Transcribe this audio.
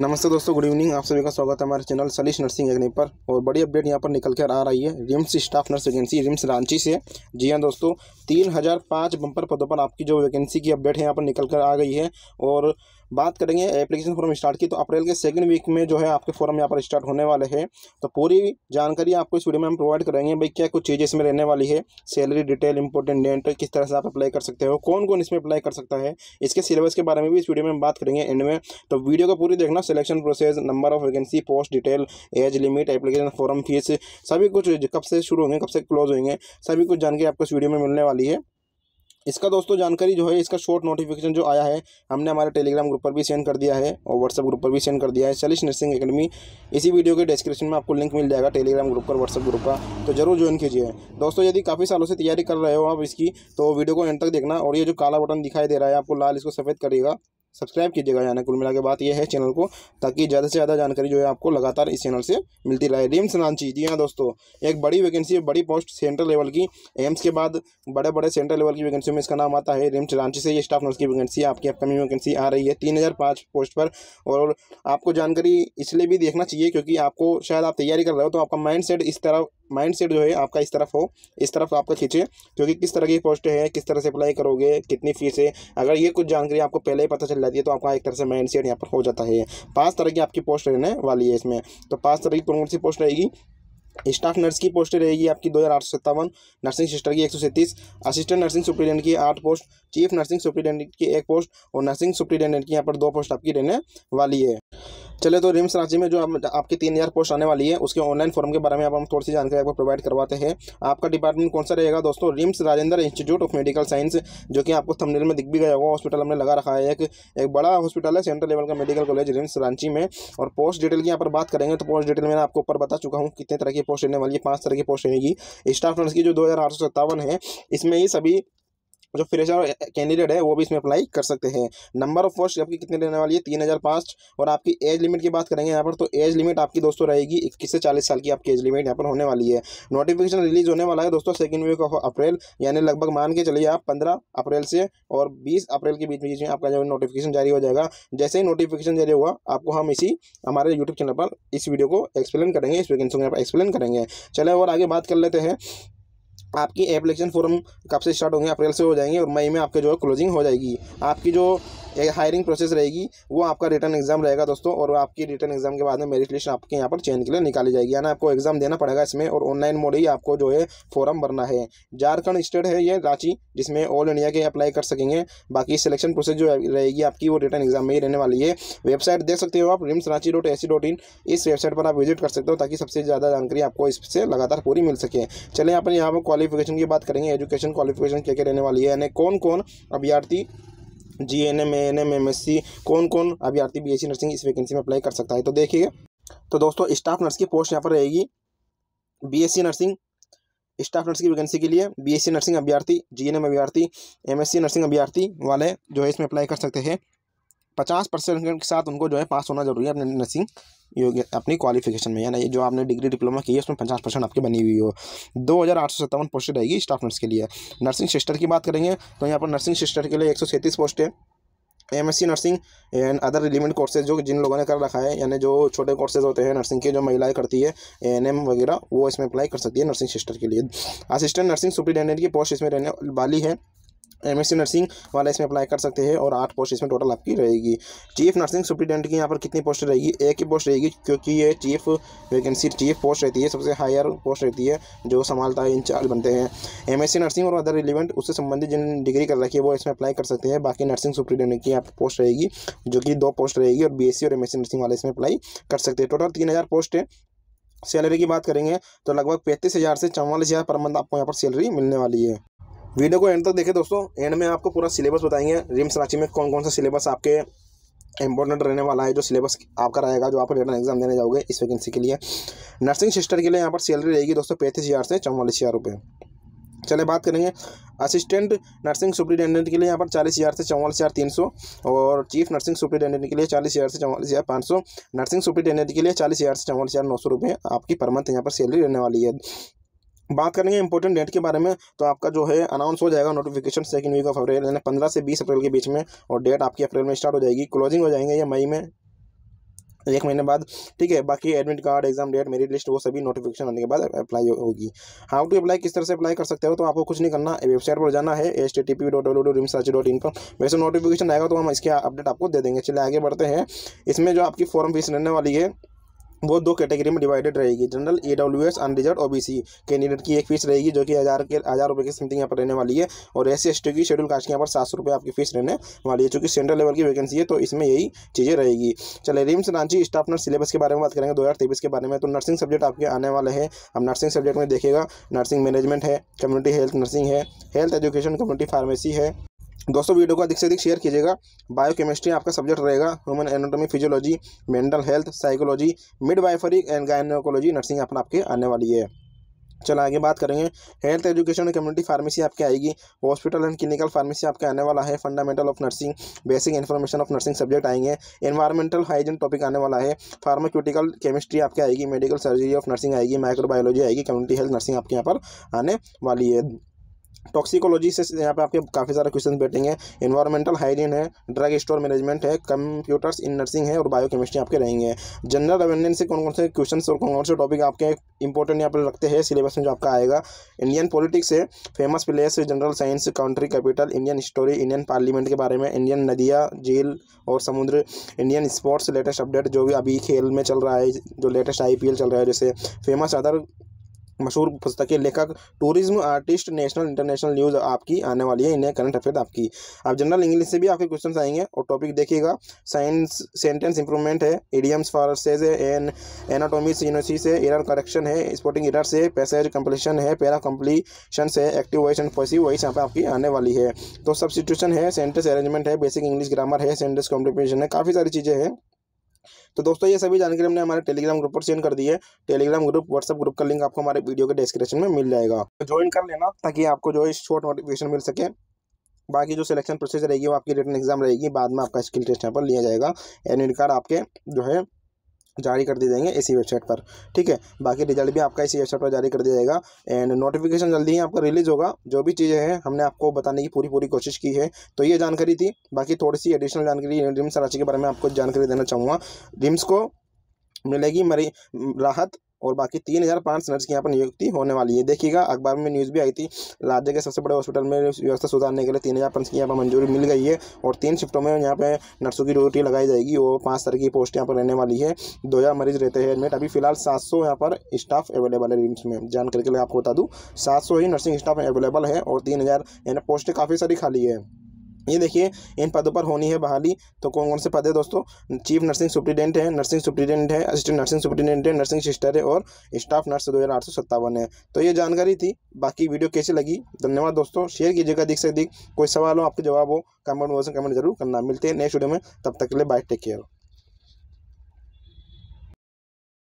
नमस्ते दोस्तों good evening आप सभी का स्वागत है हमारे चैनल सलीश नर्सिंग एग्नि पर और बड़ी अपडेट यहाँ पर निकल कर आ रही है RIMS staff nurse vacancy RIMS Ranchi से जी हाँ दोस्तों तीन हज़ार पाँच बंपर पदों पर आपकी जो वैकेंसी की अपडेट है यहाँ पर निकल कर आ गई है और बात करेंगे एप्लीकेशन फॉर्म स्टार्ट की तो अप्रैल के सेकंड वीक में जो है आपके फॉर्म यहाँ पर स्टार्ट होने वाले हैं तो पूरी जानकारी आपको इस वीडियो में हम प्रोवाइड करेंगे भाई क्या कुछ चीज़ें इसमें रहने वाली है सैलरी डिटेल इंपोर्टेंट डेट किस तरह से आप अप्लाई कर सकते हो कौन कौन इसमें अप्लाई कर सकता है इसके सिलेबस के बारे में भी इस वीडियो में हम बात करेंगे एंड में तो वीडियो को पूरी देखना selection process number of vacancy post detail age limit application form fees सभी कुछ कब से शुरू होंगे कब से क्लोज होंगे सभी कुछ जानकारी आपको इस वीडियो में मिलने वाली है इसका दोस्तों जानकारी जो है इसका शॉर्ट नोटिफिकेशन जो आया है हमने हमारे टेलीग्राम ग्रुप पर भी सेंड कर दिया है और व्हाट्सअप ग्रुप पर भी सेंड कर दिया है सलिश नर्सिंग अकेडमी इसी वीडियो के डिस्क्रिप्शन में आपको लिंक मिल जाएगा टेलीग्राम ग्रुप पर व्हाट्सअप ग्रुप का तो जरूर ज्वाइन कीजिए दोस्तों यदि काफ़ी सालों से तैयारी कर रहे हो आप इसकी तो वीडियो को एंड तक देखना और ये जो काला बटन दिखाई दे रहा है आपको लाल इसको सफ़ेद करिएगा सब्सक्राइब कीजिएगा यानी कुल मिला के बात यह है चैनल को ताकि ज़्यादा से ज़्यादा जानकारी जो है आपको लगातार इस चैनल से मिलती रहे रिम्स रांची जी हाँ दोस्तों एक बड़ी वैकेंसी बड़ी पोस्ट सेंट्रल लेवल की एम्स के बाद बड़े बड़े सेंट्रल लेवल की वैकेंसी में इसका नाम आता है रिम्स रांची से ये स्टाफ नर्स की वैकेंसी आपकी अपकमिंग वैकेंसी आ रही है तीन पोस्ट पर और आपको जानकारी इसलिए भी देखना चाहिए क्योंकि आपको शायद आप तैयारी कर रहे हो तो आपका माइंड इस तरह माइंड सेट जो है आपका इस तरफ हो इस तरफ आपका खींचे क्योंकि किस तरह की पोस्ट है किस तरह से अप्लाई करोगे कितनी फीस है अगर ये कुछ जानकारी आपको पहले ही पता चल जाती है तो आपका एक तरह से माइंड सेट यहाँ पर हो जाता है पाँच तरह की आपकी पोस्ट रहने वाली है इसमें तो पाँच तरह की कौन कौन सी पोस्ट रहेगी स्टाफ नर्स की पोस्ट रहेगी आपकी दो हज़ार आठ सौ सत्तावन नर्सिंग सिस्टर की एक सौ असिस्टेंट नर्सिंग सुप्रीडेंट की आठ पोस्ट चीफ नर्सिंग सुप्रीडेंडेंट की एक पोस्ट और नर्सिंग सुप्रीडेंडेंट की यहाँ पर दो पोस्ट आपकी रहने वाली है चले तो रिम्स रांची में जो आप, आपकी तीन हज़ार पोस्ट आने वाली है उसके ऑनलाइन फॉर्म के बारे में आप हम थोड़ी सी जानकारी आपको प्रोवाइड करवाते हैं आपका डिपार्टमेंट कौन सा रहेगा दोस्तों RIMS Rajendra institute of medical science जो कि आपको थंबनेल में दिख भी गया होगा हॉस्पिटल हमने लगा रखा है एक एक बड़ा हॉस्पिटल है सेंट्रल लेवल का मेडिकल कॉलेज रिम्स रांची में और पोस्ट डिटेल की यहाँ पर बात करेंगे तो पोस्ट डिटेल मैंने आपको ऊपर बता चुका हूँ कितने तरह की पोस्ट रहने वाली है पांच तरह की पोस्ट रहेगी स्टाफ नर्स की जो दो है इसमें ये सभी जो फ्रेशर कैंडिडेट eh, है वो भी इसमें अप्लाई कर सकते हैं नंबर ऑफ पोस्ट आपकी कितनी रहने वाली है तीन हज़ार पास और आपकी एज लिमिट की बात करेंगे यहाँ पर तो एज लिमिट आपकी दोस्तों रहेगी इक्कीस से चालीस साल की आपकी एज लिमिट यहाँ पर होने वाली है नोटिफिकेशन रिलीज होने वाला है दोस्तों सेकेंड वीक ऑफ अप्रैल यानी लगभग मान के चलिए आप पंद्रह अप्रैल से और बीस अप्रैल के बीच में आपका जो नोटिफिकेशन जारी हो जाएगा जैसे ही नोटिफिकेशन जारी होगा आपको हम इसी हमारे यूट्यूब चैनल पर इस वीडियो को एक्सप्लेन करेंगे इस वैकेंसी को एक्सप्लेन करेंगे चले और आगे बात कर लेते हैं आपकी एप्लीकेशन फॉर्म कब से स्टार्ट होंगे अप्रैल से हो जाएंगे और मई में आपके जो है क्लोजिंग हो जाएगी आपकी जो हायरिंग प्रोसेस रहेगी वो आपका रिटर्न एग्जाम रहेगा दोस्तों और आपकी रिटर्न एग्जाम के बाद में मेरिट लिस्ट आपके यहाँ पर चेंज के लिए निकाली जाएगी यानी आपको एग्जाम देना पड़ेगा इसमें और ऑनलाइन मोड ही आपको जो है फॉर्म भरना है झारखंड स्टेट है ये रांची जिसमें ऑल इंडिया के अप्लाई कर सकेंगे बाकी सिलेक्शन प्रोसेस जो रहेगी आपकी वो रिटर्न एग्जाम में ही रहने वाली है वेबसाइट देख सकते हो आप RIMS Ranchi dot A C dot in इस वेबसाइट पर आप विजिट कर सकते हो ताकि सबसे ज़्यादा जानकारी आपको इससे लगातार पूरी मिल सके चले अपने यहाँ पर क्वालिफिकेशन की बात करेंगे एजुकेशन क्वालिफिकेशन क्या क्या रहने वाली है यानी कौन कौन अभ्यर्थी G N M N M M S C कौन कौन अभ्यार्थी बी एस सी नर्सिंग इस वैकेंसी में अप्लाई कर सकता है तो देखिए तो दोस्तों स्टाफ नर्स की पोस्ट यहाँ पर रहेगी B S C nursing staff nurse की वैकेंसी के लिए बी एस सी नर्सिंग अभ्यार्थी जी एन एम अभ्यार्थी एम एस सी नर्सिंग अभ्यार्थी वाले जो है इसमें अप्लाई कर सकते हैं पचास परसेंट के साथ उनको जो है पास होना जरूरी है अपने नर्सिंग योग्य अपनी क्वालिफिकेशन में यानी जो आपने डिग्री डिप्लोमा की है उसमें पचास परसेंट आपकी बनी हुई हो दो हज़ार आठ सौ सत्तावन पोस्ट रहेगी स्टाफ नर्स के लिए नर्सिंग सिस्टर की बात करेंगे तो यहाँ पर नर्सिंग सिस्टर के लिए एक सौ सैंतीस पोस्ट है M S C nursing and other relevant courses जो जिन लोगों ने कर रखा है यानी जो छोटे कोर्सेज होते हैं नर्सिंग के जो महिलाएं करती है एन एम वगैरह वो इसमें अप्लाई कर सकती है नर्सिंग सिस्टर के लिए असिस्टेंट नर्सिंग सुप्रिटेंडेंट की पोस्ट इसमें रहने वाली है एम एस नर्सिंग वाला इसमें अप्लाई कर सकते हैं और आठ पोस्ट इसमें टोटल आपकी रहेगी चीफ नर्सिंग सुप्रीडेंट की यहाँ पर कितनी पोस्ट रहेगी एक ही पोस्ट रहेगी क्योंकि ये चीफ वैकेंसी चीफ पोस्ट रहती है सबसे हायर पोस्ट रहती है जो संभालता है इंचार्ज बनते हैं एम नर्सिंग और अदर रिलेवेंट उससे संबंधित जिन डिग्री कर रखी है वो इसमें अप्लाई कर सकते हैं बाकी नर्सिंग सुप्रीडेंट की यहाँ पर पोस्ट रहेगी जो कि दो पोस्ट रहेगी और बी और एम नर्सिंग वाले इसमें अप्लाई कर सकते हैं टोटल तीन पोस्ट है सैलरी की बात करेंगे तो लगभग पैंतीस हज़ार से चौवालीस हज़ार पर मंथ आपको यहाँ पर सैलरी मिलने वाली है वीडियो को एंड तक देखें दोस्तों एंड में आपको पूरा सिलेबस बताएंगे रिम्स रांची में कौन कौन सा सिलेबस आपके इंपॉर्टेंट रहने वाला है जो सिलेबस आपका रहेगा जो आप रिटर्न एग्जाम देने जाओगे इस वैकेंसी के लिए नर्सिंग सिस्टर के लिए यहाँ पर सैलरी रहेगी दोस्तों पैंतीस हज़ार से चौवालीस हज़ार रुपये चले बात करेंगे असिस्टेंट नर्सिंग सुप्रिटेंडेंट के लिए यहाँ पर चालीस हज़ार से चौवालीस हज़ार तीन सौ और चीफ नर्सिंग सुप्रिटेंडेंट के लिए चालीस हज़ार से चौवालीस हज़ार पाँच सौ नर्सिंग सुप्रिटेंडेंट के लिए चालीस हज़ार से चौवालीस हज़ार नौ सौ रुपये आपकी पर मंथ यहाँ पर सैलरी रहने वाली है बात करेंगे इंपॉर्टेंट डेट के बारे में तो आपका जो है अनाउंस हो जाएगा notification second week of April यानी पंद्रह से बीस अप्रैल के बीच में और डेट आपकी अप्रैल में स्टार्ट हो जाएगी क्लोजिंग हो जाएंगे ये मई में एक महीने बाद ठीक है बाकी admit card exam date merit list वो सभी नोटिफिकेशन होने के बाद अप्लाई होगी हाउ टू अप्लाई किस तरह से अप्लाई कर सकते हो तो आपको कुछ नहीं करना वेबसाइट पर जाना है H T T P dot dot in पर वैसे नोटिफिकेशन आएगा तो हम इसके अपडेट आपको दे देंगे चलिए आगे बढ़ते हैं इसमें जो आपकी फॉर्म फीस रहने वाली है वो दो कैटेगरी में डिवाइडेड रहेगी general E W S unreserved सी कैंडिडेट की एक फीस रहेगी जो कि हज़ार के हज़ार रुपये की समथिंग यहाँ पर रहने वाली है और एस सी की शेड्यूल कास्ट के यहाँ पर सात सौ रुपये आपकी फीस रहने वाली है चूँकि सेंट्रल लेवल की वैकेंसी है तो इसमें यही चीज़ें रहेगी चले RIMS Ranchi staff nurse syllabus के बारे में बात करेंगे दो के बारे में तो नर्सिंग सब्जेक्ट आपके आने वाले हैं अब नर्सिंग सब्जेक्ट में देखेगा नर्सिंग मैनेजमेंट है कम्युनिटी हेल्थ नर्सिंग है हेल्थ एजुकेशन कम्युनिटी फार्मेसी है दोस्तों वीडियो को अधिक से अधिक शेयर कीजिएगा बायोकेमिस्ट्री आपका सब्जेक्ट रहेगा human anatomy physiology mental health psychology midwifery and gynaecology nursing अपना आपके आने वाली है चलो आगे बात करेंगे हेल्थ एजुकेशन और कम्युनिटी फार्मेसी आपके आएगी हॉस्पिटल एंड क्लिनिकल फार्मेसी आपके आने वाला है fundamental of nursing basic information of nursing subject आएंगे एनवायरमेंटल हाइजीन टॉपिक आने वाला है फार्माक्यूटिकल केमिस्ट्री आपके आएगी मेडिकल सर्जरी ऑफ नर्सिंग आएगी माइक्रोबायोलॉजी आएगी कम्युनिटी हेल्थ नर्सिंग आपके यहाँ पर आने वाली है टॉक्सिकोलॉजी से यहाँ पे आपके काफ़ी सारे क्वेश्चन बैठेंगे इन्वायरमेंटल हाइजीन है ड्रग स्टोर मैनेजमेंट है कंप्यूटर्स इन नर्सिंग है और बायोकेमिस्ट्री आपके रहेंगे जनरल अवेयरनेस से कौन कौन से क्वेश्चन और कौन कौन से टॉपिक आपके इंपॉर्टेंट यहाँ पर रखते हैं सिलेबस में जो आपका आएगा इंडियन पॉलिटिक्स है famous place general science country capital Indian story Indian parliament के बारे में इंडियन नदिया झील और समुद्र इंडियन स्पोर्ट्स लेटेस्ट अपडेट जो भी अभी खेल में चल रहा है जो लेटेस्ट आई चल रहा है जैसे फेमस अदर मशहूर पुस्तकें लेखक tourism artist national international news आपकी आने वाली है इन्हें करंट अफेयर आपकी आप जनरल इंग्लिश से भी आपके क्वेश्चन आएंगे और टॉपिक देखिएगा साइंस सेंटेंस इंप्रूवमेंट है एडियम्स फॉरसेज है एन एनाटोमीस यूनिवर्सिटी से एरर करेक्शन है स्पोर्टिंग एरर से पैसेज कम्पलीशन है पैरा कम्पलीशन है active voice and passive voice यहाँ पर आपकी आने वाली है तो सब्सिट्यूशन है सेंटेंस अरेंजमेंट है बेसिक इंग्लिश ग्रामर है सेंटेंस कॉम्प्लीपेशन है काफ़ी सारी चीज़ें हैं तो दोस्तों ये सभी जानकारी हमने हमारे टेलीग्राम ग्रुप पर सेंड कर दी है टेलीग्राम ग्रुप व्हाट्सअप ग्रुप का लिंक आपको हमारे वीडियो के डिस्क्रिप्शन में मिल जाएगा ज्वाइन तो कर लेना ताकि आपको जो है शॉर्ट नोटिफिकेशन मिल सके बाकी जो सिलेक्शन प्रोसेस रहेगी वो आपकी रिटर्न एग्जाम रहेगी बाद में आपका स्किल टेस्ट यहाँ पर लिया जाएगा एडमिट कार्ड आपके जो है जारी कर दिए जाएंगे इसी वेबसाइट पर ठीक है बाकी रिजल्ट भी आपका इसी वेबसाइट पर जारी कर दिया जाएगा एंड नोटिफिकेशन जल्दी ही आपका रिलीज होगा जो भी चीज़ें हैं हमने आपको बताने की पूरी पूरी कोशिश की है तो ये जानकारी थी बाकी थोड़ी सी एडिशनल जानकारी रिम्स रांची के बारे में आपको जानकारी देना चाहूँगा रिम्स को मिलेगी मरी राहत और बाकी तीन हज़ार पाँच नर्स की यहाँ पर नियुक्ति होने वाली है देखिएगा अखबार में न्यूज़ भी आई थी राज्य के सबसे बड़े हॉस्पिटल में व्यवस्था सुधारने के लिए तीन हज़ार पाँच की यहाँ पर मंजूरी मिल गई है और तीन शिफ्टों में यहाँ पर नर्सों की ड्यूटी लगाई जाएगी वो पाँच तरह की पोस्ट यहाँ पर रहने वाली है दो हज़ार मरीज रहते हैं एडमिट अभी फिलहाल सात सौ यहाँ पर स्टाफ अवेलेबल है रिम्स में जानकारी के लिए आपको बता दूँ सात सौ ही नर्सिंग स्टाफ अवेलेबल है और तीन हज़ार यानी पोस्टें काफ़ी सारी खाली है ये देखिए इन पदों पर होनी है बहाली तो कौन कौन से पद है दोस्तों चीफ नर्सिंग सुप्रीडेंट है नर्सिंग सुप्रीडेंट है असिस्टेंट नर्सिंग सुप्रिटेंडेंट है नर्सिंग सिस्टर है और स्टाफ नर्स दो हज़ार आठ सौ सत्तावन है तो ये जानकारी थी बाकी वीडियो कैसी लगी धन्यवाद दोस्तों शेयर कीजिएगा अधिक से अधिक कोई सवाल हो आपके जवाब हो कमेंट बॉक्स में कमेंट जरूर करना मिलते हैं नेक्स्ट वीडियो में तब तक के लिए बाय टेक केयर